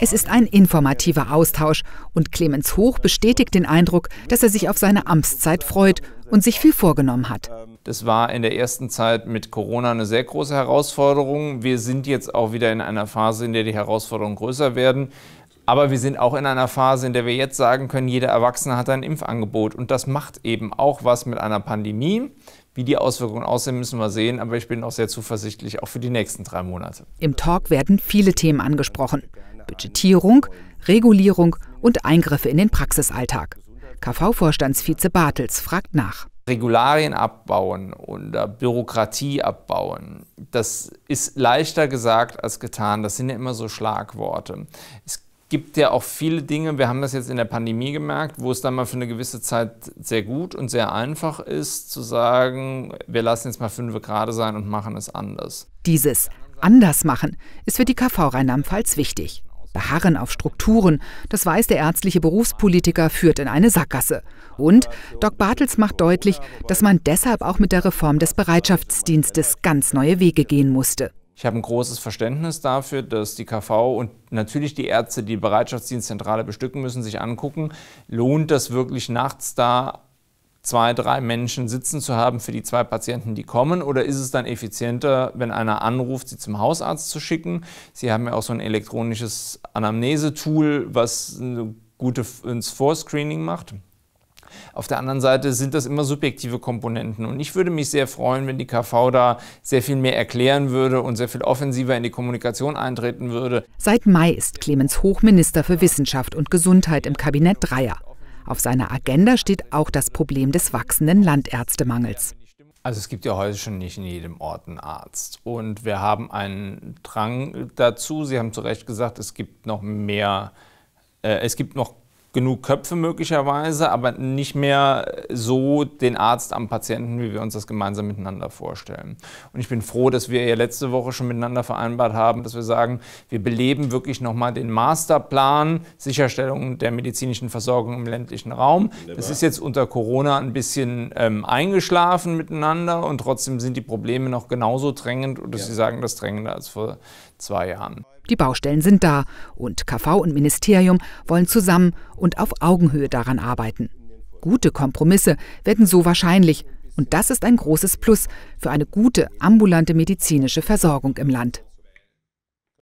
Es ist ein informativer Austausch und Clemens Hoch bestätigt den Eindruck, dass er sich auf seine Amtszeit freut und sich viel vorgenommen hat. Das war in der ersten Zeit mit Corona eine sehr große Herausforderung. Wir sind jetzt auch wieder in einer Phase, in der die Herausforderungen größer werden. Aber wir sind auch in einer Phase, in der wir jetzt sagen können, jeder Erwachsene hat ein Impfangebot. Und das macht eben auch was mit einer Pandemie. Wie die Auswirkungen aussehen, müssen wir sehen. Aber ich bin auch sehr zuversichtlich, auch für die nächsten drei Monate. Im Talk werden viele Themen angesprochen. Budgetierung, Regulierung und Eingriffe in den Praxisalltag. KV-Vorstandsvize Bartels fragt nach. Regularien abbauen oder Bürokratie abbauen, das ist leichter gesagt als getan. Das sind ja immer so Schlagworte. Es gibt ja auch viele Dinge, wir haben das jetzt in der Pandemie gemerkt, wo es dann mal für eine gewisse Zeit sehr gut und sehr einfach ist, zu sagen, wir lassen jetzt mal fünf gerade sein und machen es anders. Dieses Andersmachen ist für die KV Rheinland-Pfalz wichtig. Beharren auf Strukturen, das weiß der ärztliche Berufspolitiker, führt in eine Sackgasse. Und Doc Bartels macht deutlich, dass man deshalb auch mit der Reform des Bereitschaftsdienstes ganz neue Wege gehen musste. Ich habe ein großes Verständnis dafür, dass die KV und natürlich die Ärzte, die Bereitschaftsdienstzentrale bestücken müssen, sich angucken, lohnt das wirklich nachts da zwei, drei Menschen sitzen zu haben für die zwei Patienten, die kommen? Oder ist es dann effizienter, wenn einer anruft, sie zum Hausarzt zu schicken? Sie haben ja auch so ein elektronisches Anamnese-Tool, was eine gute ins Vorscreening macht. Auf der anderen Seite sind das immer subjektive Komponenten. Und ich würde mich sehr freuen, wenn die KV da sehr viel mehr erklären würde und sehr viel offensiver in die Kommunikation eintreten würde. Seit Mai ist Clemens Hoch Minister für Wissenschaft und Gesundheit im Kabinett Dreier. Auf seiner Agenda steht auch das Problem des wachsenden Landärztemangels. Also es gibt ja heute schon nicht in jedem Ort einen Arzt. Und wir haben einen Drang dazu. Sie haben zu Recht gesagt, es gibt noch mehr, äh, es gibt noch genug Köpfe möglicherweise, aber nicht mehr so den Arzt am Patienten, wie wir uns das gemeinsam miteinander vorstellen. Und ich bin froh, dass wir ja letzte Woche schon miteinander vereinbart haben, dass wir sagen, wir beleben wirklich nochmal den Masterplan Sicherstellung der medizinischen Versorgung im ländlichen Raum. Das ist jetzt unter Corona ein bisschen ähm, eingeschlafen miteinander und trotzdem sind die Probleme noch genauso drängend oder ja. Sie sagen das drängender als vor zwei Jahren. Die Baustellen sind da und KV und Ministerium wollen zusammen und und auf Augenhöhe daran arbeiten. Gute Kompromisse werden so wahrscheinlich und das ist ein großes Plus für eine gute ambulante medizinische Versorgung im Land.